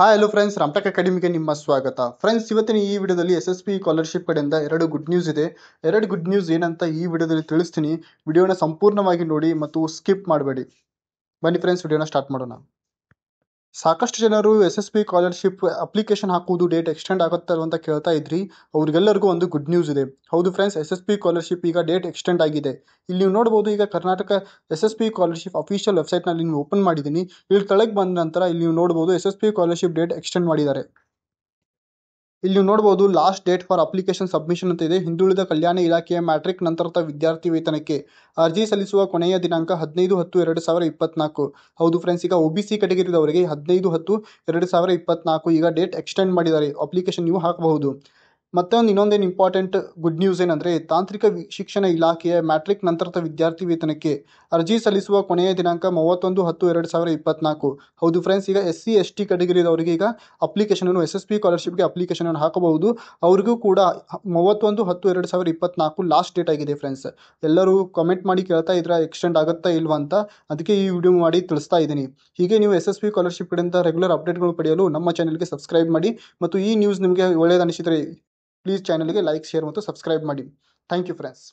hi hello friends ರಾಮಟಕ್ ಅಕಾಡೆಮಿಗೆ ನಿಮ್ಮ ಸ್ವಾಗತ ಫ್ರೆಂಡ್ಸ್ ಇವತ್ತಿನ ಈ ವಿಡಿಯೋದಲ್ಲಿ ಎಸ್ ಎಸ್ ಪಿ ಕಾಲರ್ಶಿಪ್ ಕಡೆಯಿಂದ ಎರಡು ಗುಡ್ ನ್ಯೂಸ್ ಇದೆ ಎರಡು ಗುಡ್ ನ್ಯೂಸ್ ಏನಂತ ಈ ವಿಡಿಯೋದಲ್ಲಿ ತಿಳಿಸ್ತೀನಿ ವಿಡಿಯೋನ ಸಂಪೂರ್ಣವಾಗಿ ನೋಡಿ ಮತ್ತು ಸ್ಕಿಪ್ ಮಾಡಬೇಡಿ ಬನ್ನಿ ಫ್ರೆಂಡ್ಸ್ ವಿಡಿಯೋನ ಸ್ಟಾರ್ಟ್ ಮಾಡೋಣ ಸಾಕಷ್ಟು ಜನರು S S B scholarship application ಹಾಕುವುದು ಡೇಟ್ ಎಕ್ಸ್ಟೆಂಡ್ ಆಗುತ್ತಲ್ವ ಅಂತ ಕೇಳ್ತಾ ಇದ್ರಿ ಅವ್ರಿಗೆಲ್ಲರಿಗೂ ಒಂದು ಗುಡ್ ನ್ಯೂಸ್ ಇದೆ ಹೌದು friends S S B scholarship ಈಗ ಡೇಟ್ ಎಕ್ಸ್ಟೆಂಡ್ ಆಗಿದೆ ಇಲ್ಲಿ ನೀವು ನೋಡಬಹುದು ಈಗ Karnataka S S B scholarship official ವೆಬ್ಸೈಟ್ನಲ್ಲಿ ನೀವು ಓಪನ್ ಮಾಡಿದ್ದೀನಿ ಇಲ್ಲಿ ಕೆಳಗೆ ಬಂದ ನಂತರ ಇಲ್ಲಿ ನೀವು ನೋಡಬಹುದು S S B scholarship date extend ಮಾಡಿದ್ದಾರೆ ಇಲ್ಲಿ ನೀವು last date for application submission ಅಂತ ಇದೆ ಹಿಂದುಳಿದ ಕಲ್ಯಾಣ ಇಲಾಖೆಯ ಮ್ಯಾಟ್ರಿಕ್ ನಂತರದ ವಿದ್ಯಾರ್ಥಿ ವೇತನಕ್ಕೆ ಅರ್ಜಿ ಸಲ್ಲಿಸುವ ಕೊನೆಯ ದಿನಾಂಕ ಹದಿನೈದು ಹತ್ತು ಎರಡು ಸಾವಿರ ಇಪ್ಪತ್ನಾಲ್ಕು ಹೌದು ಫ್ರೆಂಡ್ಸ್ ಈಗ ಒ ಬಿ ಸಿ ಕೆಟಗರಿದವರಿಗೆ ಹದಿನೈದು ಹತ್ತು ಎರಡು ಸಾವಿರ ಇಪ್ಪತ್ನಾಲ್ಕು ಈಗ ಡೇಟ್ ಎಕ್ಸ್ಟೆಂಡ್ ಮಾಡಿದ್ದಾರೆ ಅಪ್ಲಿಕೇಶನ್ ನೀವು ಹಾಕಬಹುದು ಮತ್ತೊಂದು ಇನ್ನೊಂದೇನು ಇಂಪಾರ್ಟೆಂಟ್ ಗುಡ್ ನ್ಯೂಸ್ ಏನಂದರೆ ತಾಂತ್ರಿಕ ಶಿಕ್ಷಣ ಇಲಾಖೆಯ ಮ್ಯಾಟ್ರಿಕ್ ನಂತರದ ವಿದ್ಯಾರ್ಥಿ ವೇತನಕ್ಕೆ ಅರ್ಜಿ ಸಲ್ಲಿಸುವ ಕೊನೆಯ ದಿನಾಂಕ ಮೂವತ್ತೊಂದು ಹತ್ತು ಎರಡು ಸಾವಿರ ಇಪ್ಪತ್ನಾಲ್ಕು ಹೌದು ಫ್ರೆಂಡ್ಸ್ ಈಗ ಎಸ್ ಸಿ ಎಸ್ ಟಿ ಕ್ಯಾಟಗರಿದವರಿಗೆ ಈಗ ಅಪ್ಲಿಕೇಶನನ್ನು ಎಸ್ ಎಸ್ ಪಿ ಸ್ಕಾಲರ್ಶಿಪ್ಗೆ ಅಪ್ಲಿಕೇಶನನ್ನು ಹಾಕಬಹುದು ಅವ್ರಿಗೂ ಕೂಡ ಮೂವತ್ತೊಂದು ಹತ್ತು ಎರಡು ಸಾವಿರ ಇಪ್ಪತ್ನಾಲ್ಕು ಲಾಸ್ಟ್ ಡೇಟ್ ಆಗಿದೆ ಫ್ರೆಂಡ್ಸ್ ಎಲ್ಲರೂ ಕಮೆಂಟ್ ಮಾಡಿ ಕೇಳ್ತಾ ಇದ್ರ ಎಕ್ಸ್ಟೆಂಡ್ ಆಗುತ್ತಾ ಇಲ್ವಾ ಅಂತ ಅದಕ್ಕೆ ಈ ವಿಡಿಯೋ ಮಾಡಿ ತಿಳಿಸ್ತಾ ಇದ್ದೀನಿ ಹೀಗೆ ನೀವು ಎಸ್ ಎಸ್ ಪಿ ಸ್ಕಾಲರ್ಶಿಪ್ ಕಡೆಯಿಂದ ರೆಗ್ಯುಲರ್ ಅಪ್ಡೇಟ್ಗಳು ಪಡೆಯಲು ನಮ್ಮ ಚಾನಲ್ಗೆ ಸಬ್ಸ್ಕ್ರೈಬ್ ಮಾಡಿ ಮತ್ತು ಈ ನ್ಯೂಸ್ ನಿಮಗೆ ಒಳ್ಳೆಯದನಿಸಿದರೆ ಪ್ಲೀಸ್ ಚಾನಲ್ಗೆ ಲೈಕ್ ಶೇರ್ ಮತ್ತು ಸಬ್ಸ್ಕ್ರೈಬ್ ಮಾಡಿ ಥ್ಯಾಂಕ್ ಯು ಫ್ರೆಂಡ್ಸ್